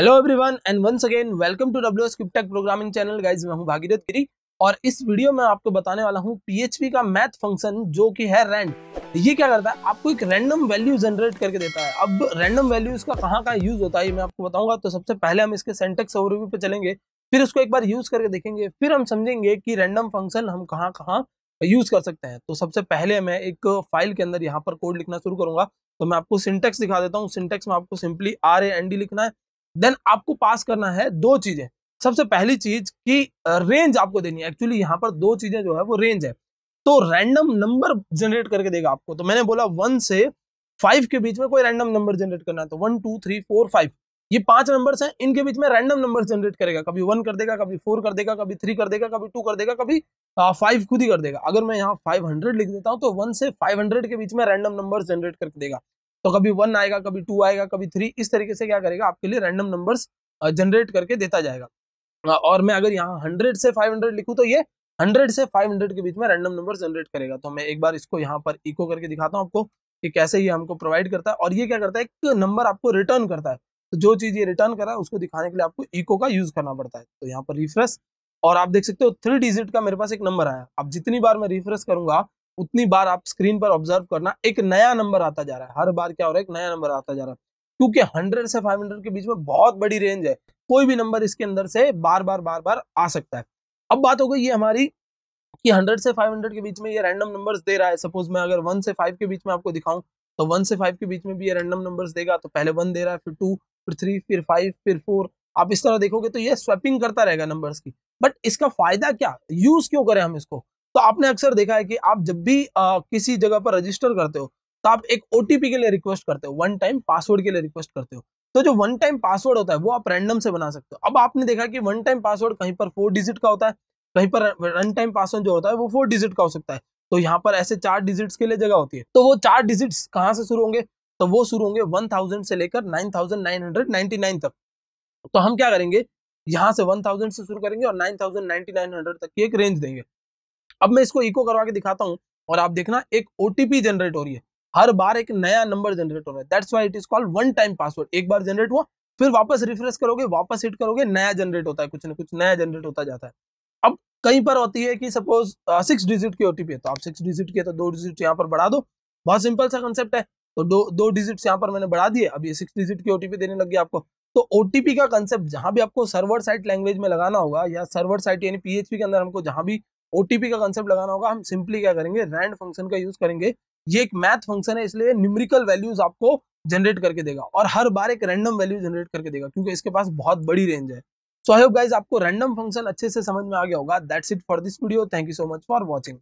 hello everyone and once again welcome to W S Cryptech programming channel guys मैं हूं भागीरथ गिरी और इस video में आपको बताने वाला हूं पीएचपी का मैथ फंक्शन जो कि है रैंड ये क्या करता है आपको एक रैंडम वैल्यू जनरेट करके देता है अब रैंडम वैल्यू इसका कहाँ कहाँ यूज होता है मैं आपको बताऊंगा तो सबसे पहले हम इसके सेंटेक्स ओवरव्यू पे चलेंगे फिर उसको एक बार यूज करके देखेंगे फिर हम समझेंगे कि रैंडम फंक्शन हम कहाँ कहाँ यूज कर सकते हैं तो सबसे पहले मैं एक फाइल के अंदर यहाँ पर कोड लिखना शुरू करूंगा तो मैं आपको सिंटेक्स दिखा देता हूँ सिंटेक्स में आपको simply R A N D लिखना है देन आपको पास करना है दो चीजें सबसे पहली चीज की रेंज आपको देनी है एक्चुअली यहाँ पर दो चीजें जो है वो रेंज है तो रैंडम नंबर जनरेट करके देगा आपको तो मैंने बोला वन से फाइव के बीच में कोई रैंडम नंबर जनरेट करना है तो one two three four five ये पांच नंबर्स हैं इनके बीच में रैंडम नंबर जनरेट करेगा कभी वन कर देगा कभी फोर कर देगा कभी थ्री कर देगा कभी टू कर देगा कभी फाइव खुद ही कर देगा अगर मैं यहाँ फाइव हंड्रेड लिख देता हूँ तो वन से फाइव हंड्रेड के बीच में रैंडम नंबर जनरेट करके देगा तो कभी वन आएगा कभी टू आएगा कभी थ्री इस तरीके से क्या करेगा आपके लिए रैंडम नंबर्स जनरेट करके देता जाएगा और मैं अगर यहाँ हंड्रेड से फाइव हंड्रेड लिखूँ तो ये हंड्रेड से फाइव हंड्रेड के बीच में रैंडम नंबर जनरेट करेगा तो मैं एक बार इसको यहाँ पर इको करके दिखाता हूँ आपको कि कैसे ये हमको प्रोवाइड करता है और ये क्या करता है एक नंबर आपको रिटर्न करता है तो जो चीज़ ये रिटर्न करा है उसको दिखाने के लिए आपको इको का यूज़ करना पड़ता है तो यहाँ पर रिफ्रेश और आप देख सकते हो थ्री डिजिट का मेरे पास एक नंबर आया अब जितनी बार मैं रिफ्रेश करूंगा उतनी बार आप स्क्रीन पर ऑब्जर्व करना एक नया नंबर आता जा रहा है हर बार क्या हो रहा है एक नया नंबर आता जा रहा है क्योंकि हंड्रेड से फाइव हंड्रेड के बीच में बहुत बड़ी रेंज है कोई भी नंबर इसके अंदर से बार बार बार बार आ सकता है अब बात हो गई ये हमारी कि 100 से 500 के बीच में ये रैंडम नंबर्स दे रहा है सपोज मैं अगर 1 से 5 के बीच में आपको दिखाऊं तो 1 से 5 के बीच में भी ये रैंडम नंबर्स देगा तो पहले वन दे रहा है फिर टू फिर थ्री फिर फाइव फिर फोर आप इस तरह देखोगे तो ये स्वेपिंग करता रहेगा नंबर्स की बट इसका फायदा क्या यूज क्यों करें हम इसको तो आपने अक्सर देखा है कि आप जब भी आ, किसी जगह पर रजिस्टर करते हो तो आप एक ओटीपी के लिए रिक्वेस्ट करते हो वन टाइम पासवर्ड के लिए रिक्वेस्ट करते हो तो जो वन टाइम पासवर्ड होता है वो आप रैंडम से बना सकते हो अब आपने देखा कि वन टाइम पासवर्ड कहीं पर फोर डिजिट का होता है कहीं पर रन टाइम पासवर्ड जो होता है वो फोर डिजिट का हो सकता है तो यहाँ पर ऐसे चार डिजिट्स के लिए जगह होती है तो वो चार डिजिट्स कहाँ से शुरू होंगे तो वो शुरू होंगे वन थाउजेंड से लेकर nine thousand nine hundred ninety nine तक तो हम क्या करेंगे यहाँ से वन थाउजेंड से शुरू करेंगे और nine thousand ninety nine hundred तक की एक रेंज देंगे अब मैं इसको इको करवा के दिखाता हूँ और आप देखना एक ओटीपी जनरेट हो रही है हर बार एक नया नंबर जनरेट हो रहा है it is called one time password एक बार जनरेट हुआ फिर वापस रिफ्रेश करोगे वापस हिट करोगे नया जनरेट होता है कुछ ना कुछ नया जनरेट होता जाता है अब कहीं पर होती है कि सपोज सिक्स डिजिट की ओटीपी है तो आप सिक्स डिजिट की है तो दो डिजिट यहाँ पर बढ़ा दो बहुत सिंपल सा कंसेप्ट है तो दो दो डिजिट्स यहाँ पर मैंने बढ़ा दिए अब ये सिक्स डिजिट की ओटीपी देने लग गया आपको तो ओटीपी का कंसेप्ट जहां भी आपको सर्वर साइट लैंग्वेज में लगाना होगा या सर्वर साइट यानी पीएचपी के अंदर हमको जहां भी ओटीपी का कंसेप्ट लगाना होगा हम सिंपली क्या करेंगे रैंड फंक्शन का यूज करेंगे ये एक मैथ फंक्शन है इसलिए न्यूमरिकल वैल्यूज आपको जनरेट करके देगा और हर बार एक रैंडम वैल्यू जनरेट करके देगा क्योंकि इसके पास बहुत बड़ी रेंज है सो आई होप गाइज आपको रैंडम फंक्शन अच्छे से समझ में आ गया होगा that's it for this video thank you so much for watching